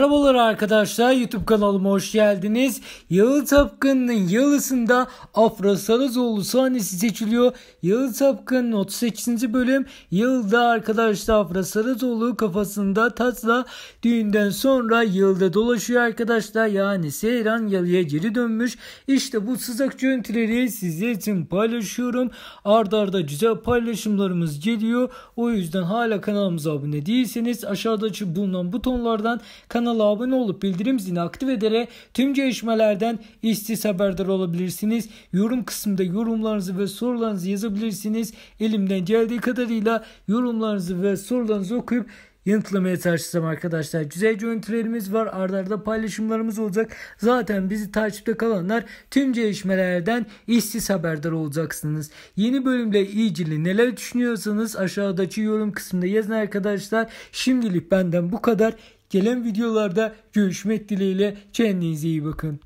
Merhabalar arkadaşlar YouTube kanalıma hoş geldiniz. Yalı Tapkan'ın yalısında Afra Sarazoğlu sahnesi seçiliyor. Yalı Tapkan'ın 38. bölüm yılda arkadaşlar Afra Sarazoğlu kafasında tatla düğünden sonra yılda dolaşıyor arkadaşlar. Yani Seyran yalıya geri dönmüş. İşte bu sızak görüntüleri sizler için paylaşıyorum. Arda arda güzel paylaşımlarımız geliyor. O yüzden hala kanalımıza abone değilseniz aşağıdaki bulunan butonlardan kanalımıza kanala abone olup bildirim zilini aktif ederek tüm gelişmelerden istis haberdar olabilirsiniz. Yorum kısmında yorumlarınızı ve sorularınızı yazabilirsiniz. Elimden geldiği kadarıyla yorumlarınızı ve sorularınızı okuyup yanıtlamaya çalışacağım arkadaşlar. Güzel görüntülerimiz var. Arda arda paylaşımlarımız olacak. Zaten bizi takipte kalanlar tüm gelişmelerden işsiz haberdar olacaksınız. Yeni bölümle ilgili neler düşünüyorsanız aşağıdaki yorum kısmında yazın arkadaşlar. Şimdilik benden bu kadar. Gelen videolarda görüşmek dileğiyle kendinize iyi bakın.